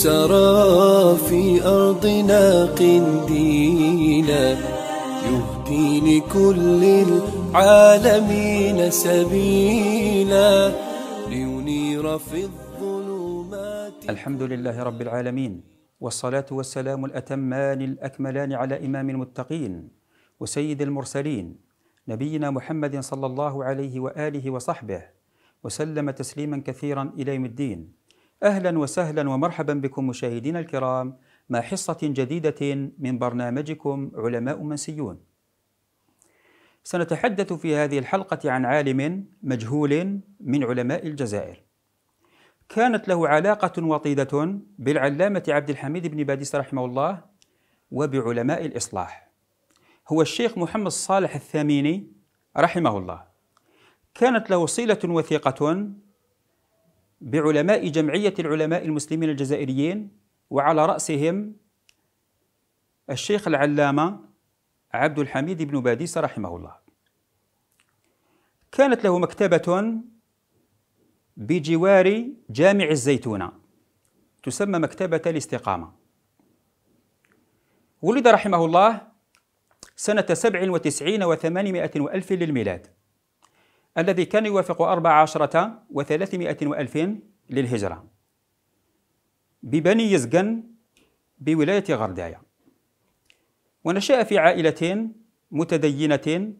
سرى في أرضنا قنديلا يهدي لكل العالمين سبيلا لينير في الظلمات الحمد لله رب العالمين والصلاة والسلام الأتمان الأكملان على إمام المتقين وسيد المرسلين نبينا محمد صلى الله عليه وآله وصحبه وسلم تسليما كثيرا إلى يوم الدين اهلا وسهلا ومرحبا بكم مشاهدينا الكرام مع حصه جديده من برنامجكم علماء منسيون. سنتحدث في هذه الحلقه عن عالم مجهول من علماء الجزائر. كانت له علاقه وطيده بالعلامه عبد الحميد بن باديس رحمه الله وبعلماء الاصلاح. هو الشيخ محمد صالح الثاميني رحمه الله. كانت له صله وثيقه بعلماء جمعية العلماء المسلمين الجزائريين وعلى رأسهم الشيخ العلامة عبد الحميد بن باديس رحمه الله كانت له مكتبة بجوار جامع الزيتونة تسمى مكتبة الاستقامة ولد رحمه الله سنة سبع وتسعين وثمانمائة وألف للميلاد الذي كان يوافق أربع عشرة وثلاثمائة وألفين للهجرة ببني يزقن بولاية غردايا ونشأ في عائلة متدينة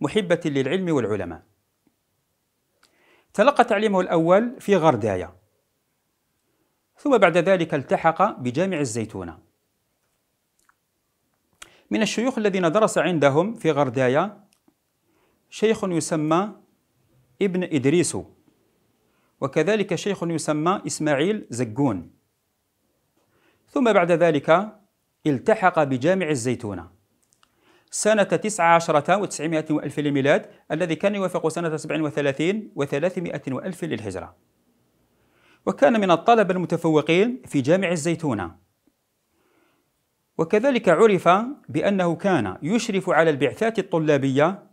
محبة للعلم والعلماء تلقى تعليمه الأول في غردايا ثم بعد ذلك التحق بجامع الزيتونة من الشيوخ الذين درس عندهم في غردايا شيخ يسمى ابن إدريس وكذلك شيخ يسمى إسماعيل زقون ثم بعد ذلك التحق بجامع الزيتونة سنة تسعة عشرة وتسعمائة وألف للميلاد الذي كان يوافق سنة 37 و300 وألف للهجرة وكان من الطلبة المتفوقين في جامع الزيتونة وكذلك عرف بأنه كان يشرف على البعثات الطلابية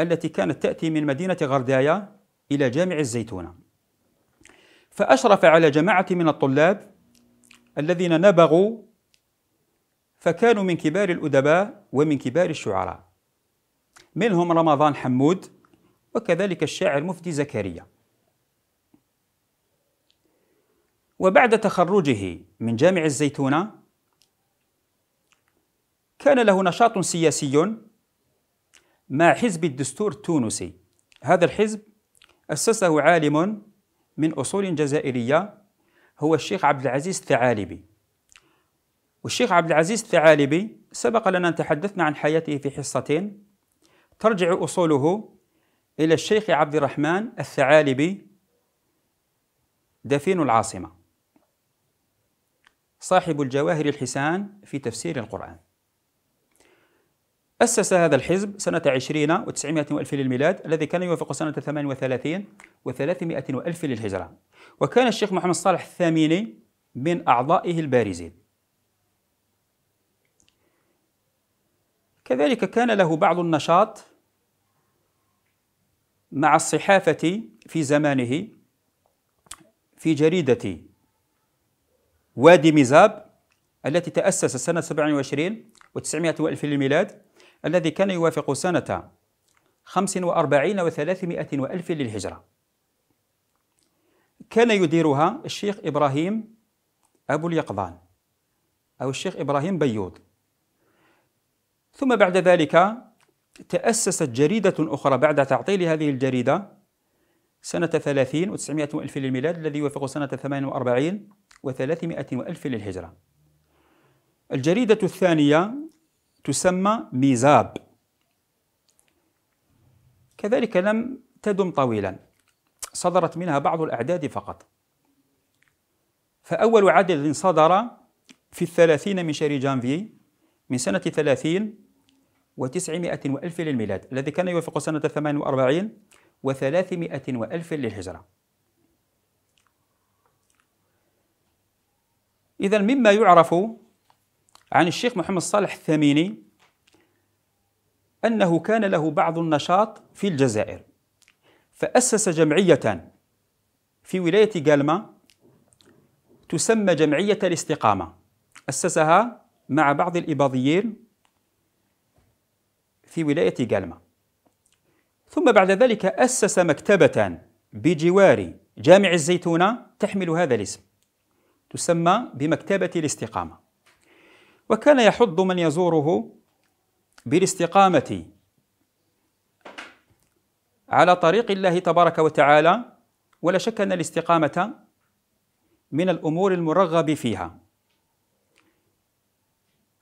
التي كانت تأتي من مدينة غردايا إلى جامع الزيتونة فأشرف على جماعة من الطلاب الذين نبغوا فكانوا من كبار الأدباء ومن كبار الشعراء منهم رمضان حمود وكذلك الشاعر مفتي زكريا وبعد تخرجه من جامع الزيتونة كان له نشاط سياسي مع حزب الدستور التونسي هذا الحزب أسسه عالم من أصول جزائرية هو الشيخ عبد العزيز الثعالبي والشيخ عبد العزيز الثعالبي سبق لنا أن تحدثنا عن حياته في حصتين ترجع أصوله إلى الشيخ عبد الرحمن الثعالبي دفين العاصمة صاحب الجواهر الحسان في تفسير القرآن أسس هذا الحزب سنة 20 و 900 وألف للميلاد الذي كان يوافق سنة 38 و 300 وألف للهجرة وكان الشيخ محمد صالح الثاميني من أعضائه البارزين كذلك كان له بعض النشاط مع الصحافة في زمانه في جريدة وادي مزاب التي تأسس سنة 27 و900 وألف للميلاد الذي كان يوافق سنة 45 و300 ألف للهجرة كان يديرها الشيخ إبراهيم أبو اليقظان أو الشيخ إبراهيم بيوض ثم بعد ذلك تأسست جريدة أخرى بعد تعطيل هذه الجريدة سنة 30 و 900 ألف للميلاد الذي يوافق سنة 48 و 300 ألف للهجرة الجريدة الثانية تسمى ميزاب كذلك لم تدم طويلا صدرت منها بعض الأعداد فقط فأول عدد صدر في الثلاثين من شهر جانفي من سنة ثلاثين وتسعمائة وألف للميلاد الذي كان يوافق سنة ثمان وأربعين وثلاثمائة وألف للهجرة إذا مما يعرف عن الشيخ محمد صالح الثميني أنه كان له بعض النشاط في الجزائر فأسس جمعية في ولاية قالما تسمى جمعية الاستقامة أسسها مع بعض الإباضيين في ولاية قالما ثم بعد ذلك أسس مكتبة بجوار جامع الزيتونة تحمل هذا الاسم تسمى بمكتبة الاستقامة وكان يحض من يزوره بالاستقامة على طريق الله تبارك وتعالى ولا شك أن الاستقامة من الأمور المرغب فيها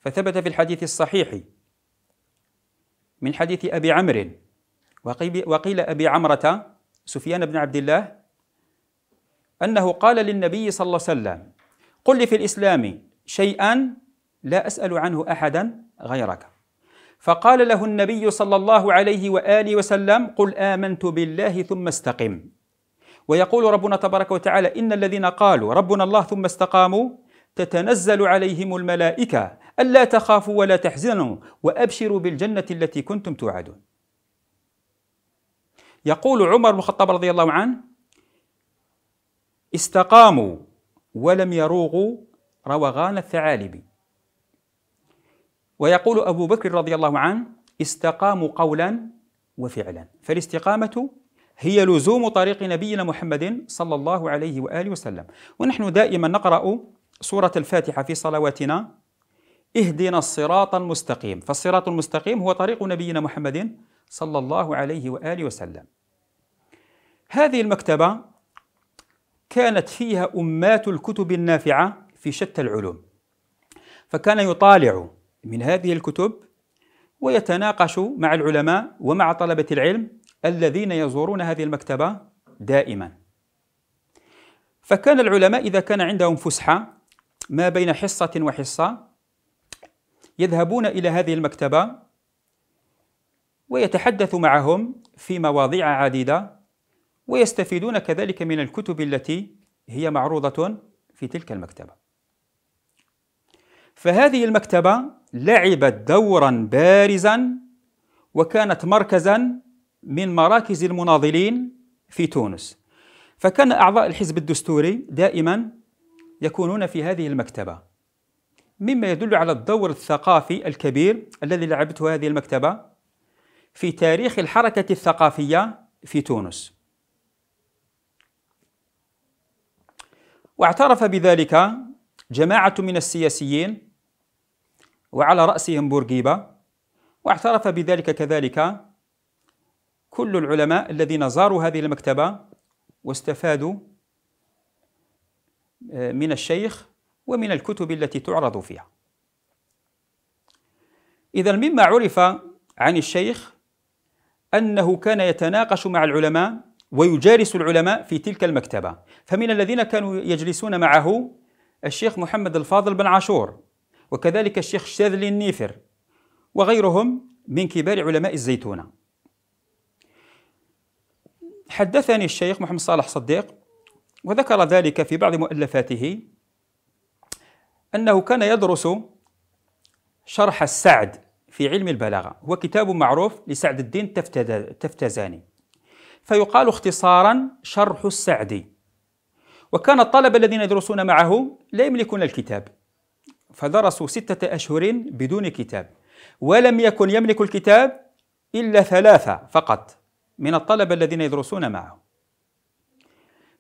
فثبت في الحديث الصحيح من حديث أبي عمرو وقيل أبي عمرة سفيان بن عبد الله أنه قال للنبي صلى الله عليه وسلم قل لي في الإسلام شيئا لا اسال عنه احدا غيرك فقال له النبي صلى الله عليه واله وسلم قل امنت بالله ثم استقم ويقول ربنا تبارك وتعالى ان الذين قالوا ربنا الله ثم استقاموا تتنزل عليهم الملائكه الا تخافوا ولا تحزنوا وابشروا بالجنه التي كنتم توعدون يقول عمر بن الخطاب رضي الله عنه استقاموا ولم يروغوا روغان الثعالب ويقول أبو بكر رضي الله عنه استقاموا قولا وفعلا فالاستقامة هي لزوم طريق نبينا محمد صلى الله عليه وآله وسلم ونحن دائما نقرأ سورة الفاتحة في صلواتنا اهدنا الصراط المستقيم فالصراط المستقيم هو طريق نبينا محمد صلى الله عليه وآله وسلم هذه المكتبة كانت فيها أمات الكتب النافعة في شتى العلوم فكان يطالع من هذه الكتب ويتناقش مع العلماء ومع طلبة العلم الذين يزورون هذه المكتبة دائما فكان العلماء إذا كان عندهم فسحة ما بين حصة وحصة يذهبون إلى هذه المكتبة ويتحدث معهم في مواضيع عديدة ويستفيدون كذلك من الكتب التي هي معروضة في تلك المكتبة فهذه المكتبة لعبت دورا بارزا وكانت مركزا من مراكز المناضلين في تونس فكان أعضاء الحزب الدستوري دائما يكونون في هذه المكتبة مما يدل على الدور الثقافي الكبير الذي لعبته هذه المكتبة في تاريخ الحركة الثقافية في تونس واعترف بذلك جماعة من السياسيين وعلى رأسهم بورقيبة واعترف بذلك كذلك كل العلماء الذين زاروا هذه المكتبة واستفادوا آه، من الشيخ ومن الكتب التي تعرض فيها إذا مما عرف عن الشيخ أنه كان يتناقش مع العلماء ويجالس العلماء في تلك المكتبة فمن الذين كانوا يجلسون معه الشيخ محمد الفاضل بن عاشور وكذلك الشيخ شاذلي النيفر وغيرهم من كبار علماء الزيتونة حدثني الشيخ محمد صالح صديق وذكر ذلك في بعض مؤلفاته أنه كان يدرس شرح السعد في علم البلاغة هو كتاب معروف لسعد الدين تفتزاني فيقال اختصارا شرح السعدي وكان الطلبة الذين يدرسون معه لا يملكون الكتاب فدرسوا ستة أشهر بدون كتاب ولم يكن يملك الكتاب إلا ثلاثة فقط من الطلبة الذين يدرسون معه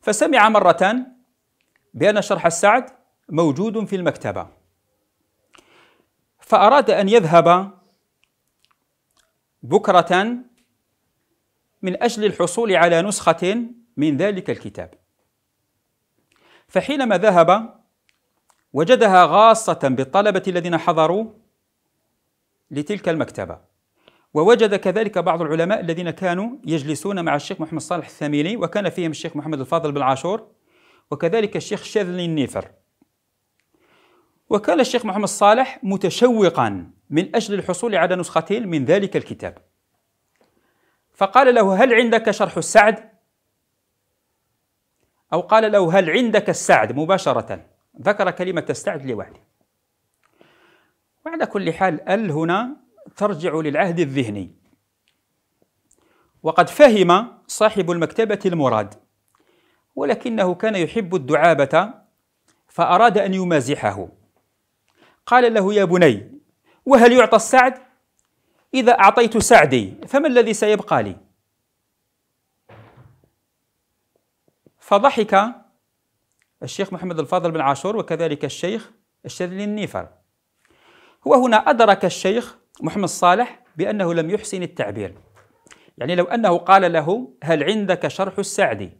فسمع مرة بأن شرح السعد موجود في المكتبة فأراد أن يذهب بكرة من أجل الحصول على نسخة من ذلك الكتاب فحينما ذهب وجدها غاصة بالطلبة الذين حضروا لتلك المكتبة ووجد كذلك بعض العلماء الذين كانوا يجلسون مع الشيخ محمد صالح الثميلي وكان فيهم الشيخ محمد الفاضل بن عاشور وكذلك الشيخ شاذلي النيفر وكان الشيخ محمد صالح متشوقا من أجل الحصول على نسختين من ذلك الكتاب فقال له هل عندك شرح السعد؟ أو قال له هل عندك السعد مباشرة ذكر كلمة تستعد لوحده وعلى كل حال ال هنا ترجع للعهد الذهني وقد فهم صاحب المكتبة المراد ولكنه كان يحب الدعابة فأراد أن يمازحه قال له يا بني وهل يعطى السعد؟ إذا أعطيت سعدي فما الذي سيبقى لي؟ فضحك الشيخ محمد الفاضل بن عاشور وكذلك الشيخ الشاذلي النيفر هو هنا أدرك الشيخ محمد صالح بأنه لم يحسن التعبير يعني لو أنه قال له هل عندك شرح السعدي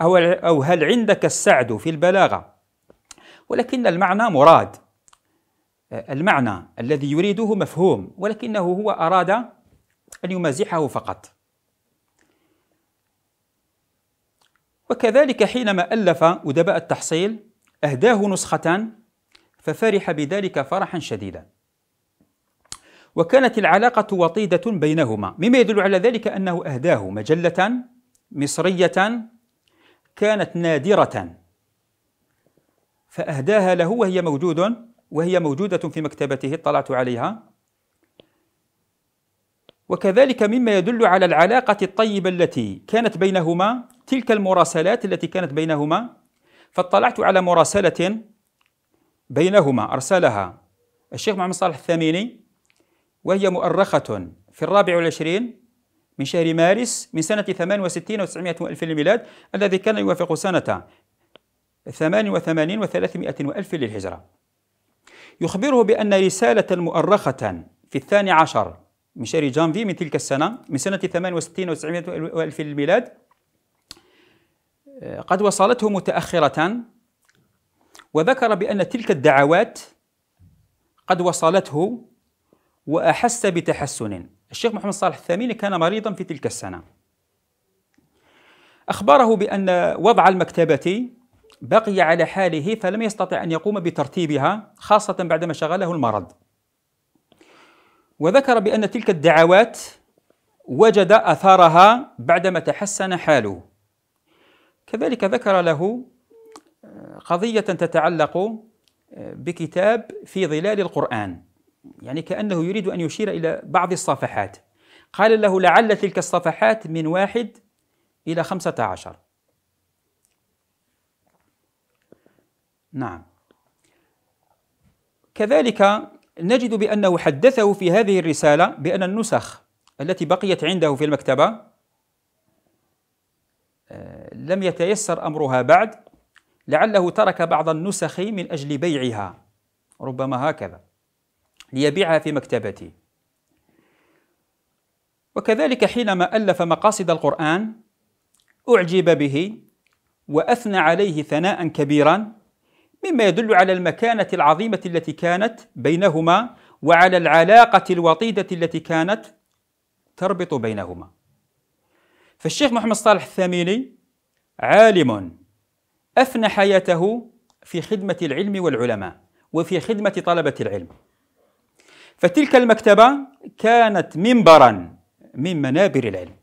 أو, أو هل عندك السعد في البلاغة ولكن المعنى مراد المعنى الذي يريده مفهوم ولكنه هو أراد أن يمازحه فقط وكذلك حينما ألف أدباء التحصيل أهداه نسختان ففرح بذلك فرحا شديدا وكانت العلاقة وطيدة بينهما مما يدل على ذلك أنه أهداه مجلة مصرية كانت نادرة فأهداها له وهي موجود وهي موجودة في مكتبته اطلعت عليها وكذلك مما يدل على العلاقة الطيبة التي كانت بينهما تلك المراسلات التي كانت بينهما فاطلعت على مراسلة بينهما أرسلها الشيخ محمد صالح الثميني وهي مؤرخة في الرابع والعشرين من شهر مارس من سنة 68 و900 ألف للميلاد الذي كان يوافق سنة 88 و300 ألف للهجرة يخبره بأن رسالة مؤرخة في الثاني عشر ميشيل جانفي من تلك السنة من سنة 68 و 900 ألف الميلاد آه، قد وصلته متأخرة وذكر بأن تلك الدعوات قد وصلته وأحس بتحسن الشيخ محمد صالح الثاميني كان مريضا في تلك السنة أخبره بأن وضع المكتبة بقي على حاله فلم يستطع أن يقوم بترتيبها خاصة بعدما شغله المرض وذكر بأن تلك الدعوات وجد أثارها بعدما تحسن حاله كذلك ذكر له آه، قضية تتعلق آه، بكتاب في ظلال القرآن يعني كأنه يريد أن يشير إلى بعض الصفحات قال له لعل تلك الصفحات من واحد إلى خمسة عشر نعم كذلك نجد بأنه حدثه في هذه الرسالة بأن النسخ التي بقيت عنده في المكتبة آه، لم يتيسر أمرها بعد لعله ترك بعض النسخ من أجل بيعها ربما هكذا ليبيعها في مكتبته وكذلك حينما ألف مقاصد القرآن أعجب به وأثنى عليه ثناء كبيرا مما يدل على المكانة العظيمة التي كانت بينهما وعلى العلاقة الوطيدة التي كانت تربط بينهما. فالشيخ محمد صالح الثميني عالم أفنى حياته في خدمة العلم والعلماء وفي خدمة طلبة العلم. فتلك المكتبة كانت منبرا من منابر العلم.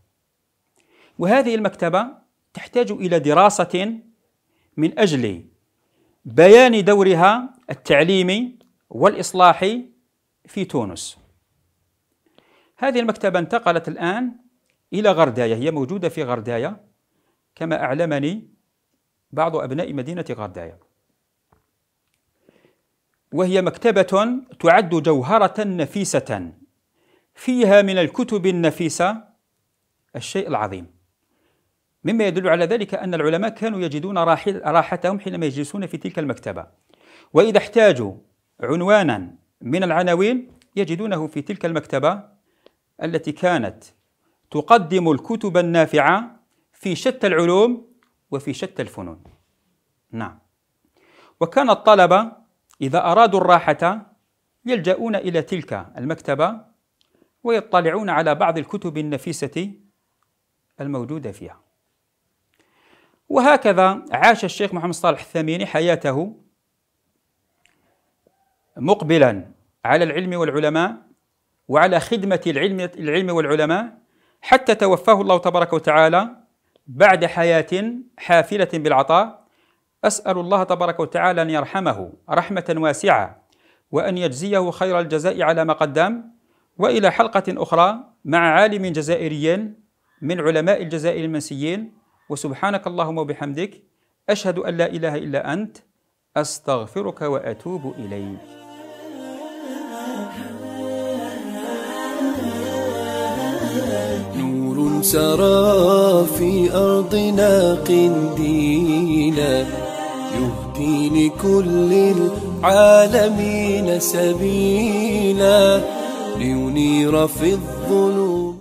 وهذه المكتبة تحتاج إلى دراسة من أجل بيان دورها التعليمي والإصلاحي في تونس هذه المكتبة انتقلت الآن إلى غرداية هي موجودة في غرداية كما أعلمني بعض أبناء مدينة غرداية وهي مكتبة تعد جوهرة نفيسة فيها من الكتب النفيسة الشيء العظيم مما يدل على ذلك أن العلماء كانوا يجدون راحتهم حينما يجلسون في تلك المكتبة وإذا احتاجوا عنوانا من العناوين يجدونه في تلك المكتبة التي كانت تقدم الكتب النافعة في شتى العلوم وفي شتى الفنون نعم وكان الطلبة إذا أرادوا الراحة يلجؤون إلى تلك المكتبة ويطلعون على بعض الكتب النفيسة الموجودة فيها وهكذا عاش الشيخ محمد صالح الثميني حياته مقبلا على العلم والعلماء وعلى خدمة العلم العلم والعلماء حتى توفاه الله تبارك وتعالى بعد حياة حافلة بالعطاء أسأل الله تبارك وتعالى أن يرحمه رحمة واسعة وأن يجزيه خير الجزاء على ما قدم وإلى حلقة أخرى مع عالم جزائري من علماء الجزائر المنسيين وسبحانك اللهم وبحمدك أشهد أن لا إله إلا أنت أستغفرك وأتوب إليك نور سرى في أرضنا قنديلا يهدي لكل العالمين سبيلا لينير في الظلم